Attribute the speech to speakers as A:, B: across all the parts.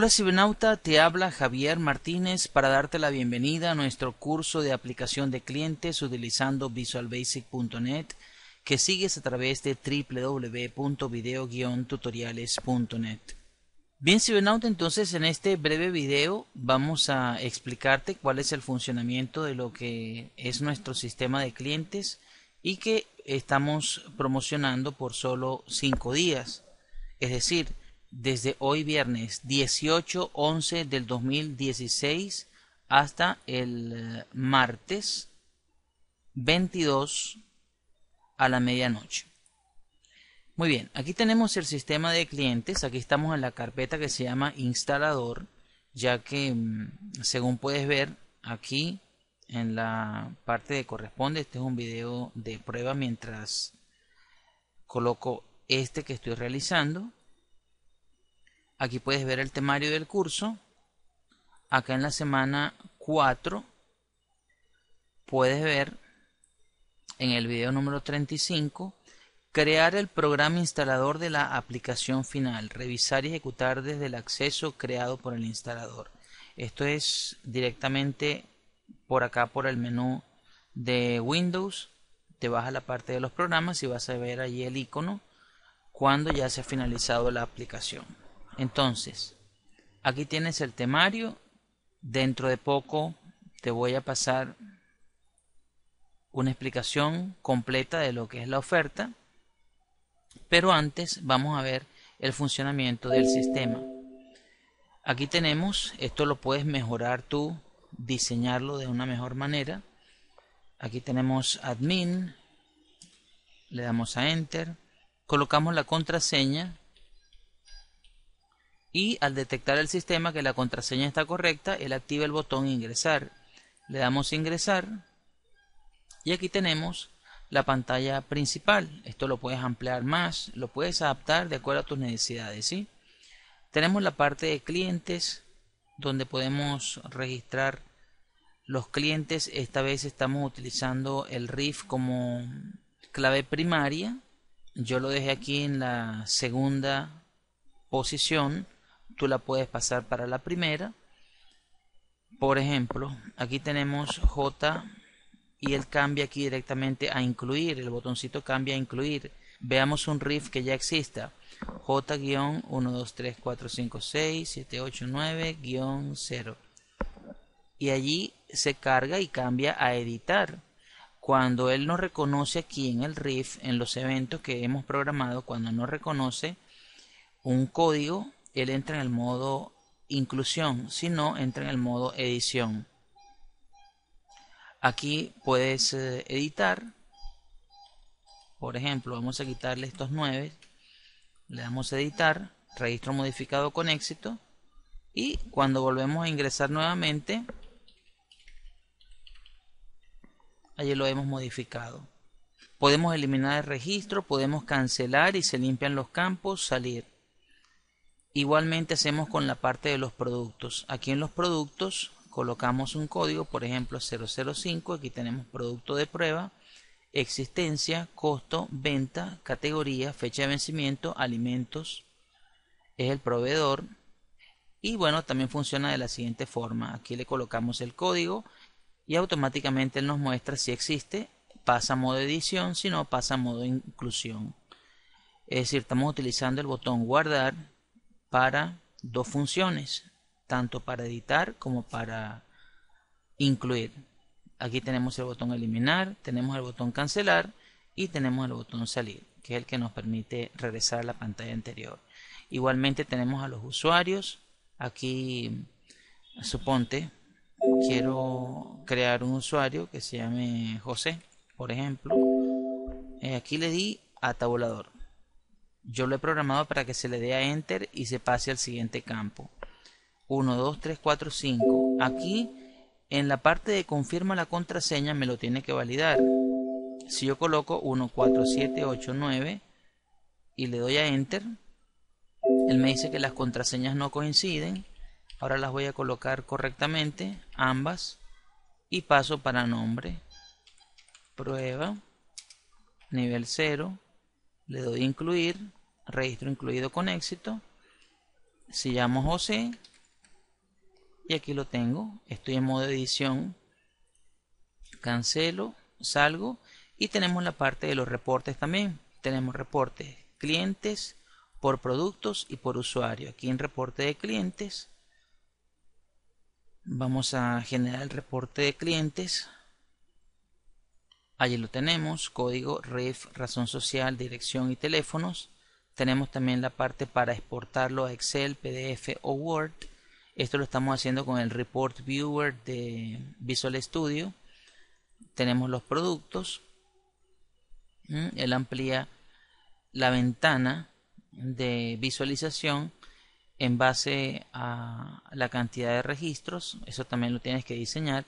A: Hola cibernauta, te habla Javier Martínez para darte la bienvenida a nuestro curso de aplicación de clientes utilizando visualbasic.net que sigues a través de www.video-tutoriales.net. Bien cibernauta, entonces en este breve video vamos a explicarte cuál es el funcionamiento de lo que es nuestro sistema de clientes y que estamos promocionando por solo 5 días. Es decir, desde hoy viernes 18-11 del 2016 hasta el eh, martes 22 a la medianoche. Muy bien, aquí tenemos el sistema de clientes, aquí estamos en la carpeta que se llama instalador, ya que mm, según puedes ver aquí en la parte de corresponde, este es un video de prueba mientras coloco este que estoy realizando Aquí puedes ver el temario del curso. Acá en la semana 4 puedes ver en el video número 35 crear el programa instalador de la aplicación final, revisar y ejecutar desde el acceso creado por el instalador. Esto es directamente por acá por el menú de Windows, te vas a la parte de los programas y vas a ver allí el icono cuando ya se ha finalizado la aplicación. Entonces, aquí tienes el temario. Dentro de poco te voy a pasar una explicación completa de lo que es la oferta. Pero antes vamos a ver el funcionamiento del sistema. Aquí tenemos, esto lo puedes mejorar tú, diseñarlo de una mejor manera. Aquí tenemos admin, le damos a enter, colocamos la contraseña y al detectar el sistema que la contraseña está correcta, él activa el botón ingresar. Le damos ingresar y aquí tenemos la pantalla principal. Esto lo puedes ampliar más, lo puedes adaptar de acuerdo a tus necesidades. ¿sí? Tenemos la parte de clientes donde podemos registrar los clientes. Esta vez estamos utilizando el RIF como clave primaria. Yo lo dejé aquí en la segunda posición tú la puedes pasar para la primera. Por ejemplo, aquí tenemos J y él cambia aquí directamente a incluir, el botoncito cambia a incluir. Veamos un riff que ya exista. j 123456789 0 Y allí se carga y cambia a editar. Cuando él no reconoce aquí en el riff, en los eventos que hemos programado, cuando no reconoce un código, él entra en el modo inclusión, si no, entra en el modo edición. Aquí puedes eh, editar. Por ejemplo, vamos a quitarle estos 9. Le damos a editar, registro modificado con éxito. Y cuando volvemos a ingresar nuevamente, allí lo hemos modificado. Podemos eliminar el registro, podemos cancelar y se limpian los campos, salir. Igualmente hacemos con la parte de los productos. Aquí en los productos colocamos un código, por ejemplo 005, aquí tenemos producto de prueba, existencia, costo, venta, categoría, fecha de vencimiento, alimentos, es el proveedor. Y bueno, también funciona de la siguiente forma. Aquí le colocamos el código y automáticamente nos muestra si existe, pasa a modo edición, si no pasa a modo inclusión. Es decir, estamos utilizando el botón guardar para dos funciones, tanto para editar como para incluir. Aquí tenemos el botón eliminar, tenemos el botón cancelar y tenemos el botón salir, que es el que nos permite regresar a la pantalla anterior. Igualmente tenemos a los usuarios. Aquí, suponte, quiero crear un usuario que se llame José, por ejemplo. Eh, aquí le di a tabulador yo lo he programado para que se le dé a Enter y se pase al siguiente campo. 1, 2, 3, 4, 5. Aquí, en la parte de confirma la contraseña, me lo tiene que validar. Si yo coloco 1, 4, 7, 8, 9 y le doy a Enter, él me dice que las contraseñas no coinciden. Ahora las voy a colocar correctamente, ambas, y paso para nombre. Prueba, nivel 0, le doy a incluir, registro incluido con éxito, si llamo José y aquí lo tengo, estoy en modo edición, cancelo, salgo y tenemos la parte de los reportes también, tenemos reportes clientes por productos y por usuario, aquí en reporte de clientes vamos a generar el reporte de clientes allí lo tenemos, código, REF, razón social, dirección y teléfonos tenemos también la parte para exportarlo a Excel, PDF o Word. Esto lo estamos haciendo con el Report Viewer de Visual Studio. Tenemos los productos. Mm, él amplía la ventana de visualización en base a la cantidad de registros, eso también lo tienes que diseñar,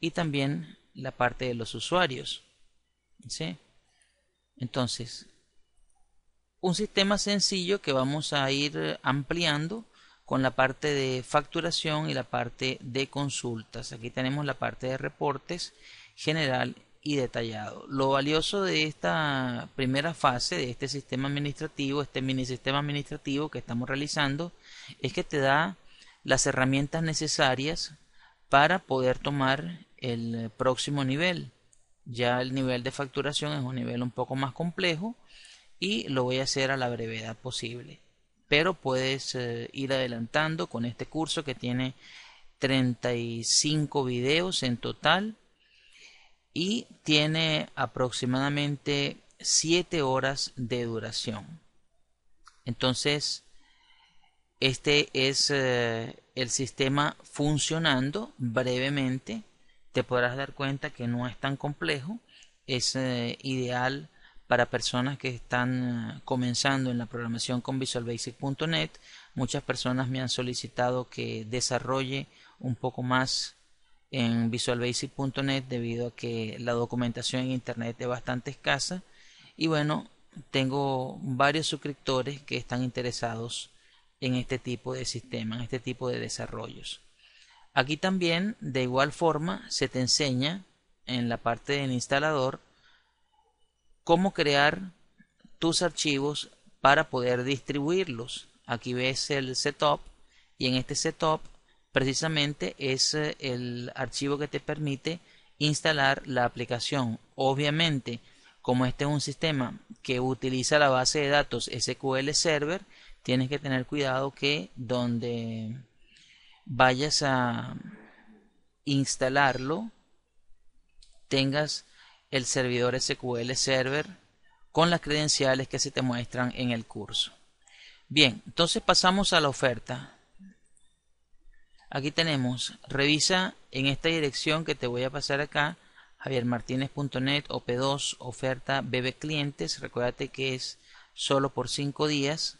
A: y también la parte de los usuarios. ¿sí? Entonces, un sistema sencillo que vamos a ir ampliando con la parte de facturación y la parte de consultas. Aquí tenemos la parte de reportes general y detallado. Lo valioso de esta primera fase, de este sistema administrativo, este mini sistema administrativo que estamos realizando, es que te da las herramientas necesarias para poder tomar el próximo nivel. Ya el nivel de facturación es un nivel un poco más complejo y lo voy a hacer a la brevedad posible. Pero puedes eh, ir adelantando con este curso que tiene 35 videos en total y tiene aproximadamente 7 horas de duración. Entonces, este es eh, el sistema funcionando brevemente. Te podrás dar cuenta que no es tan complejo. Es eh, ideal para personas que están eh, comenzando en la programación con visual visualbasic.net. Muchas personas me han solicitado que desarrolle un poco más en visualbasic.net debido a que la documentación en internet es bastante escasa y bueno tengo varios suscriptores que están interesados en este tipo de sistema en este tipo de desarrollos aquí también de igual forma se te enseña en la parte del instalador cómo crear tus archivos para poder distribuirlos. Aquí ves el setup y en este setup precisamente es eh, el archivo que te permite instalar la aplicación. Obviamente, como este es un sistema que utiliza la base de datos SQL Server, tienes que tener cuidado que donde vayas a instalarlo tengas el servidor SQL Server con las credenciales que se te muestran en el curso. Bien, entonces pasamos a la oferta. Aquí tenemos, revisa en esta dirección que te voy a pasar acá, javiermartinez.net, OP2, oferta bebé Clientes, recuérdate que es solo por 5 días.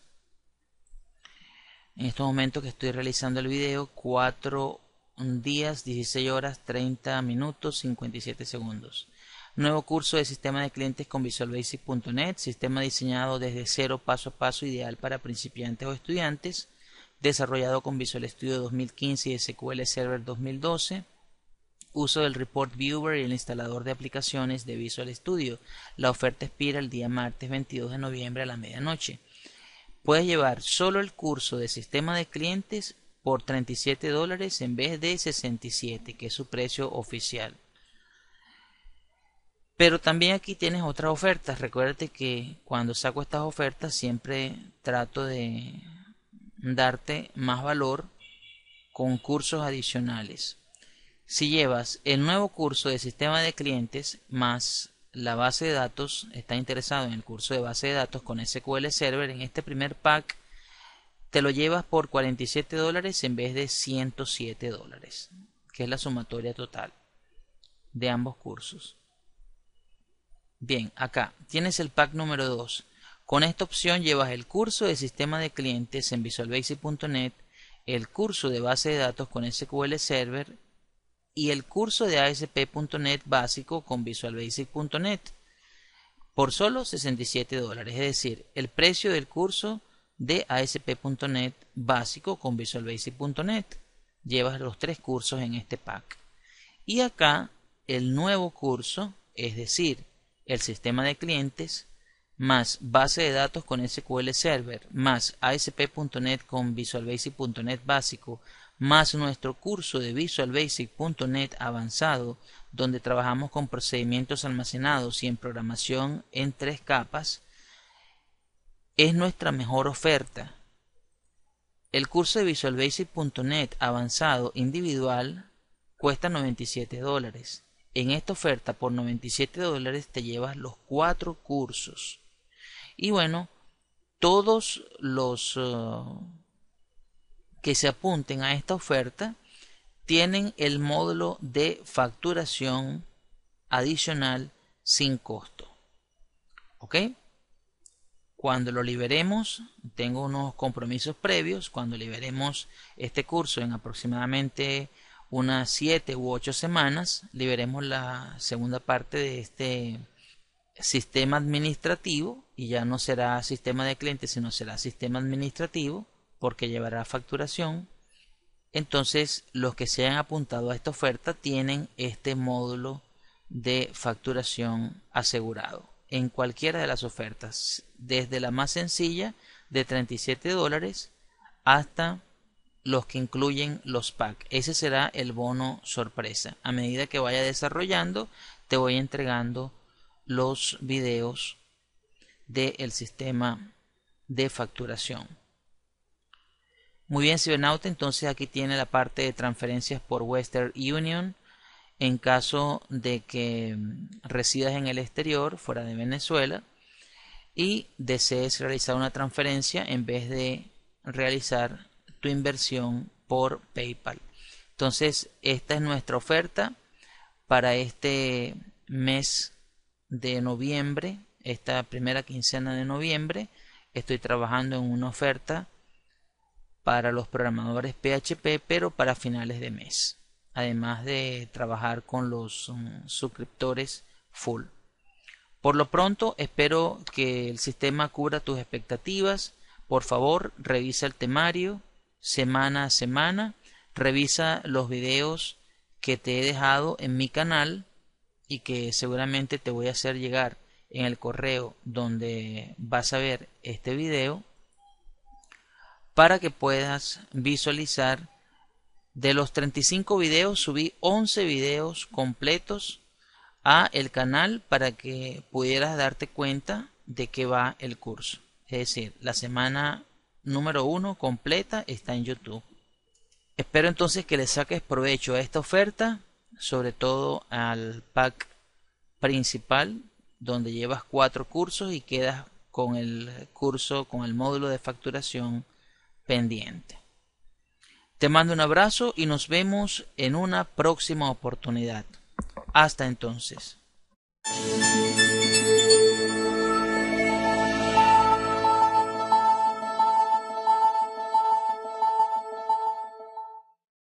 A: En este momento que estoy realizando el video, 4 días, 16 horas, 30 minutos, 57 segundos. Nuevo curso de sistema de clientes con VisualBasic.net, sistema diseñado desde cero paso a paso ideal para principiantes o estudiantes, desarrollado con Visual Studio 2015 y SQL Server 2012 uso del Report Viewer y el instalador de aplicaciones de Visual Studio. La oferta expira el día martes 22 de noviembre a la medianoche. Puedes llevar solo el curso de sistema de clientes por 37 dólares en vez de 67, que es su precio oficial. Pero también aquí tienes otras ofertas. Recuérdate que cuando saco estas ofertas siempre trato de darte más valor con cursos adicionales. Si llevas el nuevo curso de sistema de clientes más la base de datos, está interesado en el curso de base de datos con SQL Server en este primer pack, te lo llevas por 47 dólares en vez de 107 dólares, que es la sumatoria total de ambos cursos. Bien, acá tienes el pack número 2. Con esta opción llevas el curso de sistema de clientes en visualbasic.net, el curso de base de datos con SQL Server y el curso de ASP.NET básico con visualbasic.net por solo 67 dólares, es decir, el precio del curso de ASP.NET básico con visualbasic.net. Llevas los tres cursos en este pack. Y acá el nuevo curso, es decir, el sistema de clientes, más base de datos con SQL Server, más ASP.NET con Visual Basic.NET básico, más nuestro curso de Visual Basic.NET avanzado, donde trabajamos con procedimientos almacenados y en programación en tres capas, es nuestra mejor oferta. El curso de Visual Basic.NET avanzado individual cuesta 97 dólares. En esta oferta por 97 dólares te llevas los cuatro cursos. Y bueno, todos los eh, que se apunten a esta oferta tienen el módulo de facturación adicional sin costo. ¿Ok? Cuando lo liberemos, tengo unos compromisos previos, cuando liberemos este curso en aproximadamente unas 7 u 8 semanas liberemos la segunda parte de este sistema administrativo y ya no será sistema de clientes sino será sistema administrativo porque llevará facturación entonces los que se han apuntado a esta oferta tienen este módulo de facturación asegurado en cualquiera de las ofertas desde la más sencilla de 37 dólares hasta los que incluyen los packs. Ese será el bono sorpresa. A medida que vaya desarrollando, te voy entregando los videos del sistema de facturación. Muy bien, Cibernauta, entonces aquí tiene la parte de transferencias por Western Union. En caso de que mm, residas en el exterior, fuera de Venezuela, y desees realizar una transferencia en vez de realizar tu inversión por PayPal. Entonces, esta es nuestra oferta para este mes de noviembre, esta primera quincena de noviembre. Estoy trabajando en una oferta para los programadores PHP, pero para finales de mes. Además de trabajar con los um, suscriptores full. Por lo pronto, espero que el sistema cubra tus expectativas. Por favor, revisa el temario, semana a semana. Revisa los videos que te he dejado en mi canal y que seguramente te voy a hacer llegar en el correo donde vas a ver este video para que puedas visualizar de los 35 videos subí 11 videos completos a el canal para que pudieras darte cuenta de qué va el curso es decir la semana número 1 completa está en YouTube. Espero entonces que le saques provecho a esta oferta, sobre todo al pack principal, donde llevas cuatro cursos y quedas con el curso, con el módulo de facturación pendiente. Te mando un abrazo y nos vemos en una próxima oportunidad. Hasta entonces.